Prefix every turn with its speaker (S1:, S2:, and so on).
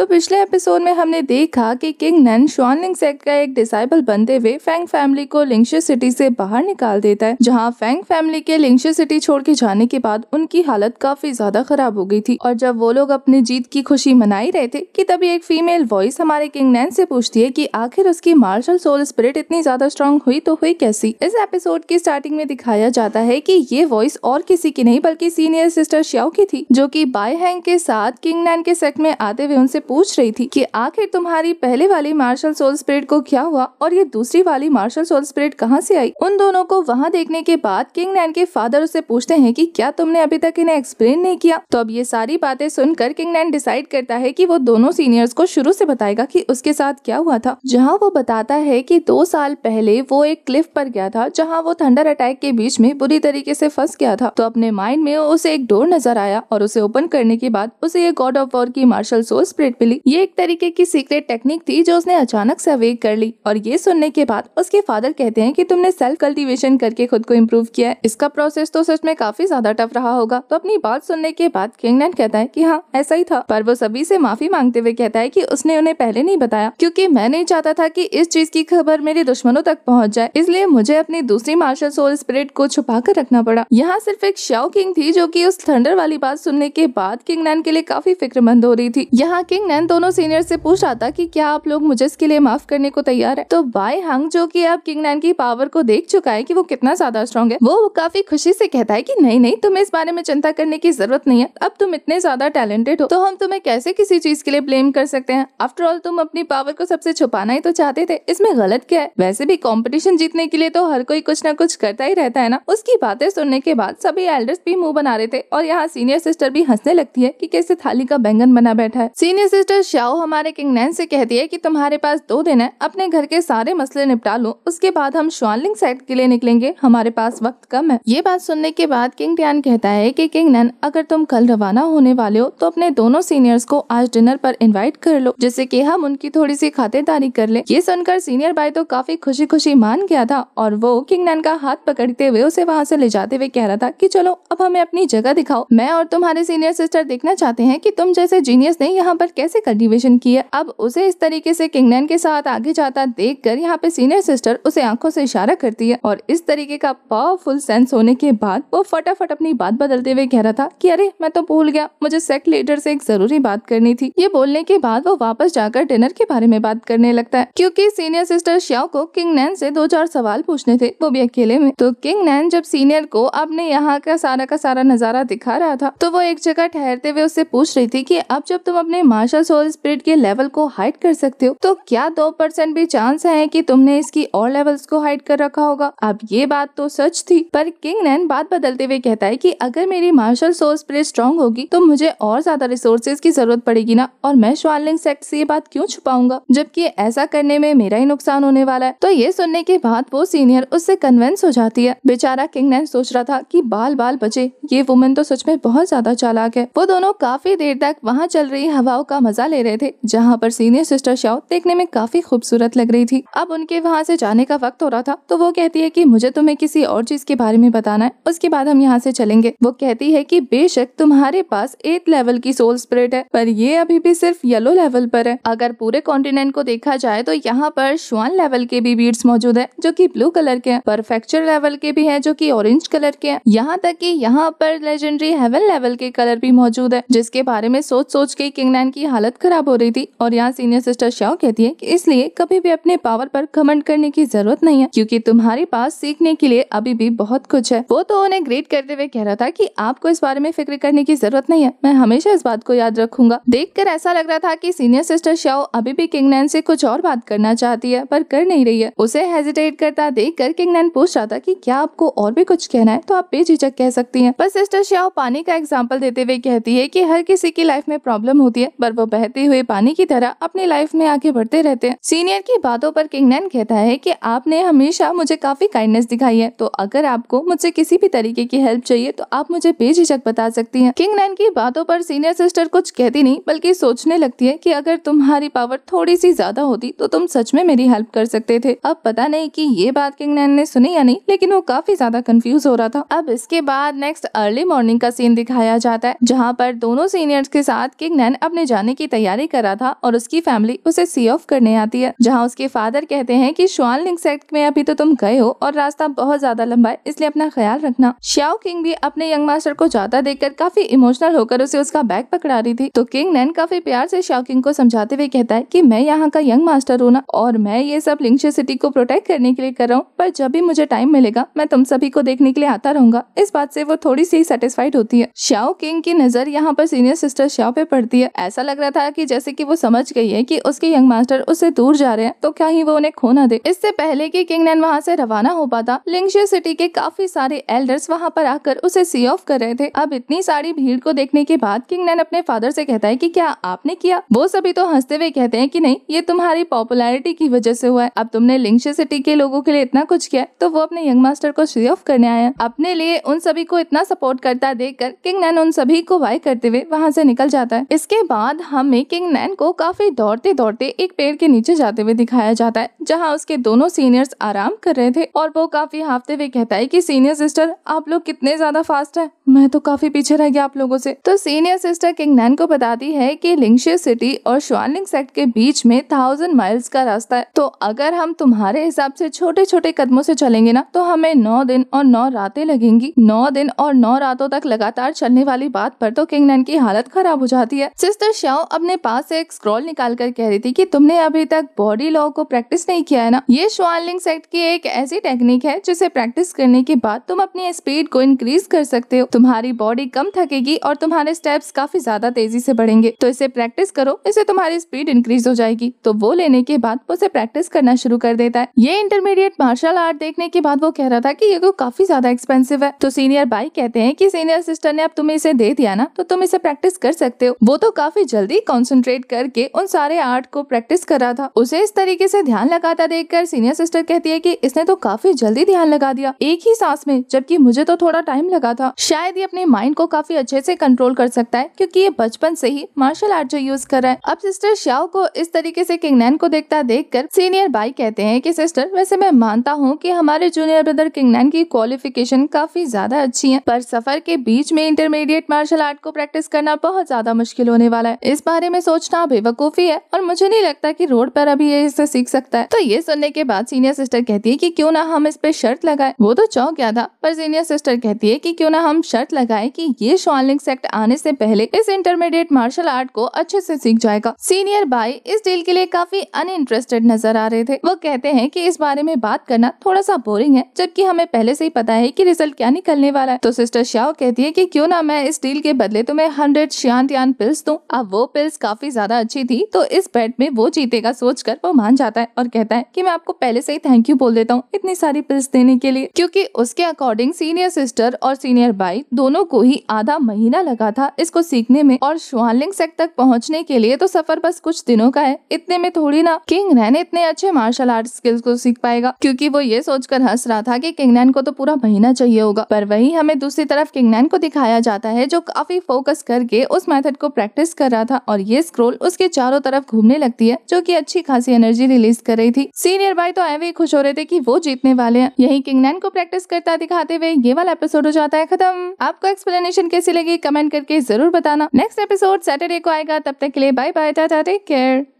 S1: तो पिछले एपिसोड में हमने देखा कि किंग नन श्वान लिंग सेक्ट का एक डिसाइबल बनते हुए फैंग फैमिली को लिंगशे सिटी से बाहर निकाल देता है जहां फैंग फैमिली के लिंगशे सिटी छोड़ के जाने के बाद उनकी हालत काफी ज्यादा खराब हो गई थी और जब वो लोग अपनी जीत की खुशी मनाई रहे थे की तभी एक फीमेल वॉइस हमारे किंग नैन से पूछती है की आखिर उसकी मार्शल सोल स्पिरिट इतनी ज्यादा स्ट्रांग हुई तो हुई कैसी इस एपिसोड की स्टार्टिंग में दिखाया जाता है की ये वॉइस और किसी की नहीं बल्कि सीनियर सिस्टर श्याओ की थी जो की बाय हैंग के साथ किंग नैन के सेक्ट में आते हुए उनसे पूछ रही थी कि आखिर तुम्हारी पहले वाली मार्शल सोल स्प्रेड को क्या हुआ और ये दूसरी वाली मार्शल सोल स्प्रेड कहाँ से आई उन दोनों को वहाँ देखने के बाद किंग नैन के फादर उसे पूछते हैं कि क्या तुमने अभी तक इन्हें एक्सप्लेन नहीं किया तो अब ये सारी बातें सुनकर किंग नैन डिसाइड करता है की वो दोनों सीनियर्स को शुरू ऐसी बताएगा की उसके साथ क्या हुआ था जहाँ वो बताता है की दो साल पहले वो एक क्लिफ पर गया था जहाँ वो थंडर अटैक के बीच में बुरी तरीके ऐसी फंस गया था तो अपने माइंड में उसे एक डोर नजर आया और उसे ओपन करने के बाद उसे ये गॉड ऑफ वॉर की मार्शल सोल स्प्रेड मिली ये एक तरीके की सीक्रेट टेक्निक थी जो उसने अचानक से अवेक कर ली और ये सुनने के बाद उसके फादर कहते हैं कि तुमने सेल्फ कल्टीवेशन करके खुद को इम्प्रूव किया है इसका प्रोसेस तो सच में काफी ज्यादा टफ रहा होगा तो अपनी बात सुनने के बाद किंगडन कहता है की हाँ ऐसा ही था पर वो सभी से माफी मांगते हुए कहता है की उसने उन्हें पहले नहीं बताया क्यूँकी मैं नहीं चाहता था की इस चीज की खबर मेरे दुश्मनों तक पहुँच जाए इसलिए मुझे अपनी दूसरी मार्शल सोल स्पिरिट को छुपा कर रखना पड़ा यहाँ सिर्फ एक शाओ किंग थी जो की उस थंडर वाली बात सुनने के बाद किंग नैन के लिए काफी फिक्रमंद हो रही थी यहाँ किंग किंग ने दोनों सीनियर से रहा था कि क्या आप लोग मुझे इसके लिए माफ करने को तैयार है तो बाय हंग जो की अब किंग नैन की पावर को देख चुका है की वो कितना ज्यादा स्ट्रॉन्ग है वो काफी खुशी से कहता है की नहीं नहीं तुम्हें इस बारे में चिंता करने की जरूरत नहीं है अब तुम इतने ज्यादा टैलेंटेड हो तो हम तुम्हें कैसे किसी चीज के लिए ब्लेम कर सकते हैं आफ्टर ऑल तुम अपनी पावर को सबसे छुपाना ही तो चाहते थे इसमें गलत क्या है वैसे भी कॉम्पिटिशन जीतने के लिए तो हर कोई कुछ ना कुछ करता ही रहता है ना उसकी बातें सुनने के बाद सभी एल्डर्स भी मुंह बना रहे थे और यहाँ सीनियर सिस्टर भी हंसने लगती है की कैसे थाली का बैंगन बना बैठा है सीनियर सिस्टर श्याओ हमारे किंग नैन से कहती है कि तुम्हारे पास दो दिन है अपने घर के सारे मसले निपटा लो उसके बाद हम श्वानलिंग साइड के लिए निकलेंगे हमारे पास वक्त कम है ये बात सुनने के बाद किंग टियान कहता है कि किंग नैन अगर तुम कल रवाना होने वाले हो तो अपने दोनों सीनियर्स को आज डिनर पर इन्वाइट कर लो जिससे की हम उनकी थोड़ी सी खातेदारी कर ले ये सुनकर सीनियर भाई तो काफी खुशी खुशी मान गया था और वो किंग नैन का हाथ पकड़ते हुए उसे वहाँ ऐसी ले जाते हुए कह रहा था की चलो अब हमें अपनी जगह दिखाओ मैं और तुम्हारे सीनियर सिस्टर देखना चाहते है की तुम जैसे जीनियस ने यहाँ पर कैसे कल्टीवेशन की है अब उसे इस तरीके से किंगनैन के साथ आगे जाता देख कर यहाँ पे सीनियर सिस्टर उसे आंखों से इशारा करती है और इस तरीके का पावरफुल सेंस होने के बाद वो फटाफट अपनी बात बदलते हुए कह रहा था की अरे मैं तो भूल गया मुझे सेक लीडर से एक जरूरी बात करनी थी ये बोलने के बाद वो वापस जाकर डिनर के बारे में बात करने लगता है क्योंकि सीनियर सिस्टर श्याओ को किंग नैन से दो चार सवाल पूछने थे वो भी अकेले में तो किंग नैन जब सीनियर को अपने यहाँ का सारा का सारा नजारा दिखा रहा था तो वो एक जगह ठहरते हुए उससे पूछ रही थी की अब जब तुम अपने माश स्पेशल सोल स्पिरिट के लेवल को हाइड कर सकते हो तो क्या दो परसेंट भी चांस है कि तुमने इसकी और लेवल्स को हाइड कर रखा होगा अब ये बात तो सच थी पर किंग नैन बात बदलते हुए कहता है कि अगर मेरी मार्शल सोल स्पिरिट स्ट्रॉन्ग होगी तो मुझे और ज्यादा रिसोर्सेज की जरूरत पड़ेगी ना और मैं श्वालिंग सेक्ट से ये बात क्यों छुपाऊंगा जबकि ऐसा करने में मेरा ही नुकसान होने वाला है तो ये सुनने के बाद वो सीनियर उससे कन्वेंस हो जाती है बेचारा किंग नैन सोच रहा था की बाल बाल बचे ये वुमेन तो सच में बहुत ज्यादा चालाक है वो दोनों काफी देर तक वहाँ चल रही हवाओं का मजा ले रहे थे जहाँ पर सीनियर सिस्टर शाओ देखने में काफी खूबसूरत लग रही थी अब उनके वहाँ से जाने का वक्त हो रहा था तो वो कहती है की मुझे तुम्हें किसी और चीज के बारे में बताना है उसके बाद हम यहाँ से चलेंगे वो कहती है की बेशक तुम्हारे पास एट लेवल की सोल स्प्रिट है पर ये अभी भी सिर्फ येलो लेवल पर है अगर पूरे कॉन्टिनेंट को देखा जाए तो यहाँ पर श्वान लेवल के भी बीड्स मौजूद है जो की ब्लू कलर के पर परफेक्चर लेवल के भी है जो की ऑरेंज कलर के है यहाँ तक की यहाँ पर लेजेंडरी हेवन लेवल के कलर भी मौजूद है जिसके बारे में सोच सोच के किंग नैन की हालत खराब हो रही थी और यहाँ सीनियर सिस्टर श्याओ कहती है कि इसलिए कभी भी अपने पावर पर घमंड करने की जरूरत नहीं है क्योंकि तुम्हारे पास सीखने के लिए अभी भी बहुत कुछ है वो तो उन्हें ग्रेट करते हुए कह रहा था की आपको इस बारे में फिक्र करने की जरूरत नहीं है मैं हमेशा इस बात को याद रखूंगा देख ऐसा लग रहा था की सीनियर सिस्टर श्याओ अभी भी किंग नैन ऐसी कुछ और बात करना चाहती है पर कर नहीं रही है उसे हेजिटेट करता देख कर किंग नैन पूछ रहा था की क्या आपको और भी कुछ कहना है तो आप बेझिझक कह सकती है पर सिस्टर श्याओ पानी का एग्जाम्पल देते हुए कहती है की हर किसी की लाइफ में प्रॉब्लम होती है पर वो बहते हुए पानी की तरह अपनी लाइफ में आगे बढ़ते रहते हैं सीनियर की बातों पर किंग नैन कहता है कि आपने हमेशा मुझे काफी काइंडनेस दिखाई है तो अगर आपको मुझसे किसी भी तरीके की हेल्प चाहिए तो आप मुझे बेझिझक बता सकती है किंग नैन की बातों पर सीनियर सिस्टर कुछ कहती नहीं बल्कि सोचने लगती है की अगर तुम्हारी पावर थोड़ी सी ज्यादा होती तो तुम सच में मेरी हेल्प कर सकते थे अब पता नहीं की ये बात किंग नैन ने सुनी या नहीं लेकिन वो काफी ज्यादा कंफ्यूज हो रहा था अब इसके बाद नेक्स्ट अर्ली मॉर्निंग का सीन दिखाया जाता है जहाँ पर दोनों सीनियर्स के साथ किंग नैन अपने जाने जाने की तैयारी कर रहा था और उसकी फैमिली उसे सी ऑफ करने आती है जहाँ उसके फादर कहते हैं की लिंग सेक्ट में अभी तो तुम गए हो और रास्ता बहुत ज्यादा लंबा है इसलिए अपना ख्याल रखना श्याओ किंग भी अपने यंग मास्टर को जाता देखकर काफी इमोशनल होकर उसे उसका बैग पकड़ा रही थी तो किंग नैन काफी प्यार से श्याओ किंग को समझाते हुए कहता है की मैं यहाँ का यंग मास्टर हूँ ना और मैं ये सब लिंग सिटी को प्रोटेक्ट करने के लिए कर रहा हूँ पर जब भी मुझे टाइम मिलेगा मैं तुम सभी को देखने के लिए आता रहूंगा इस बात से वो थोड़ी सी सेटिस्फाइड होती है श्याओ किंग की नजर यहाँ पर सीनियर सिस्टर श्याओ पे पड़ती है ऐसा लग रहा था कि जैसे कि वो समझ गई है कि उसके यंग मास्टर उससे दूर जा रहे हैं तो क्या ही वो उन्हें खो ना दे इससे पहले कि किंग नैन वहाँ से रवाना हो पाता लिंगशे सिटी के काफी सारे एल्डर्स वहाँ पर आकर उसे सी ऑफ कर रहे थे अब इतनी सारी भीड़ को देखने के बाद किंग नैन अपने फादर से कहता है की क्या आपने किया वो सभी तो हंसते हुए कहते हैं की नहीं ये तुम्हारी पॉपुलरिटी की वजह से हुआ है अब तुमने लिंगशे सिटी के लोगों के लिए इतना कुछ किया तो वो अपने यंग मास्टर को सी ऑफ करने आया अपने लिए उन सभी को इतना सपोर्ट करता देख कर किंग नैन उन सभी को वाई करते हुए वहाँ से निकल जाता है इसके बाद बाद हमें किंग नैन को काफ़ी दौड़ते दौड़ते एक पेड़ के नीचे जाते हुए दिखाया जाता है जहाँ उसके दोनों सीनियर्स आराम कर रहे थे और वो काफ़ी हाफते हुए कहता है कि सीनियर सिस्टर आप लोग कितने ज़्यादा फास्ट है मैं तो काफ़ी पीछे रह गया आप लोगों से तो सीनियर सिस्टर किंग नैन को बताती है की लिंगशे सिटी और श्वालिंग सेक्ट के बीच में थाउजेंड माइल्स का रास्ता है तो अगर हम तुम्हारे हिसाब से छोटे छोटे कदमों से चलेंगे ना तो हमें नौ दिन और नौ रातें लगेंगी नौ दिन और नौ रातों तक लगातार चलने वाली बात पर तो किंग नैन की हालत खराब हो जाती है सिस्टर जाओ अपने पास से एक स्क्रॉल निकाल कर कह रही थी कि तुमने अभी तक बॉडी लॉ को प्रैक्टिस नहीं किया है ना ये श्वालिंग सेक्ट की एक ऐसी टेक्निक है जिसे प्रैक्टिस करने के बाद तुम अपनी स्पीड को इंक्रीज कर सकते हो तुम्हारी बॉडी कम थकेगी और तुम्हारे स्टेप्स काफी ज्यादा तेजी से बढ़ेंगे तो इसे प्रैक्टिस करो इससे तुम्हारी स्पीड इंक्रीज हो जाएगी तो वो लेने के बाद उसे प्रैक्टिस करना शुरू कर देता है ये इंटरमीडिएट मार्शल आर्ट देखने के बाद वो कह रहा था की ये तो काफी ज्यादा एक्सपेंसिव है तो सीनियर भाई कहते हैं की सीनियर सिस्टर ने अब तुम्हें इसे दे दिया ना तो तुम इसे प्रैक्टिस कर सकते हो वो तो काफी जल्दी कॉन्सेंट्रेट करके उन सारे आर्ट को प्रैक्टिस कर रहा था उसे इस तरीके से ध्यान लगाता देखकर सीनियर सिस्टर कहती है कि इसने तो काफी जल्दी ध्यान लगा दिया एक ही सांस में जबकि मुझे तो थोड़ा टाइम लगा था शायद ये अपने माइंड को काफी अच्छे से कंट्रोल कर सकता है क्योंकि ये बचपन से ही मार्शल आर्ट जो यूज कर रहा है अब सिस्टर श्याव को इस तरीके से किंगनैन को देखता देखकर सीनियर बाई कहते हैं कि सिस्टर वैसे मैं मानता हूँ कि हमारे जूनियर ब्रदर नैन की क्वालिफिकेशन काफी ज्यादा अच्छी है पर सफर के बीच में इंटरमीडिएट मार्शल आर्ट को प्रैक्टिस करना बहुत ज्यादा मुश्किल होने वाला है इस बारे में सोचना बेवकूफ़ी है और मुझे नहीं लगता कि रोड पर अभी ये इसे सीख सकता है तो ये सुनने के बाद सीनियर सिस्टर कहती है कि क्यों ना हम इस पे शर्त लगाए वो तो चौंक गया था पर सीनियर सिस्टर कहती है कि क्यों ना हम शर्त लगाए कि ये शॉलिंग सेक्ट आने से पहले इस इंटरमीडिएट मार्शल आर्ट को अच्छे से सीख जाएगा सीनियर भाई इस डील के लिए काफी इंटरेस्टेड नजर आ रहे थे वो कहते हैं की इस बारे में बात करना थोड़ा सा बोरिंग है जबकि हमें पहले से ही पता है की रिजल्ट क्या निकलने वाला है तो सिस्टर श्या कहती है की क्यों ना मैं इस डील के बदले तुम्हें हंड्रेड श्यान पिल्स दूँ अब वो पिल्स काफ़ी ज़्यादा अच्छी थी तो इस बेट में वो जीतेगा सोचकर वो मान जाता है और कहता है कि मैं आपको पहले से ही थैंक यू बोल देता हूँ इतनी सारी पिल्स देने के लिए क्योंकि उसके अकॉर्डिंग सीनियर सिस्टर और सीनियर भाई दोनों को ही आधा महीना लगा था इसको सीखने में और शुहानलिंग सेक्ट तक पहुँचने के लिए तो सफर बस कुछ दिनों का है इतने में थोड़ी ना किंग नैन इतने अच्छे मार्शल आर्ट स्किल्स को सीख पाएगा क्योंकि वो ये सोचकर हंस रहा था कि किंग नैन को तो पूरा महीना चाहिए होगा पर वही हमें दूसरी तरफ किंग नैन को दिखाया जाता है जो काफी फोकस करके उस मेथड को प्रैक्टिस कर रहा था था और ये स्क्रोल उसके चारों तरफ घूमने लगती है जो की अच्छी खासी एनर्जी रिलीज कर रही थी सीनियर भाई तो ऐवे खुश हो रहे थे की वो जीतने वाले हैं यही किंग नैन को प्रैक्टिस करता दिखाते हुए ये वाला एपिसोड हो जाता है खत्म आपको एक्सप्लेनेशन कैसी लगी कमेंट करके जरूर बताना नेक्स्ट एपिसोड सैटरडे को आएगा तब तक के लिए bye bye tata take care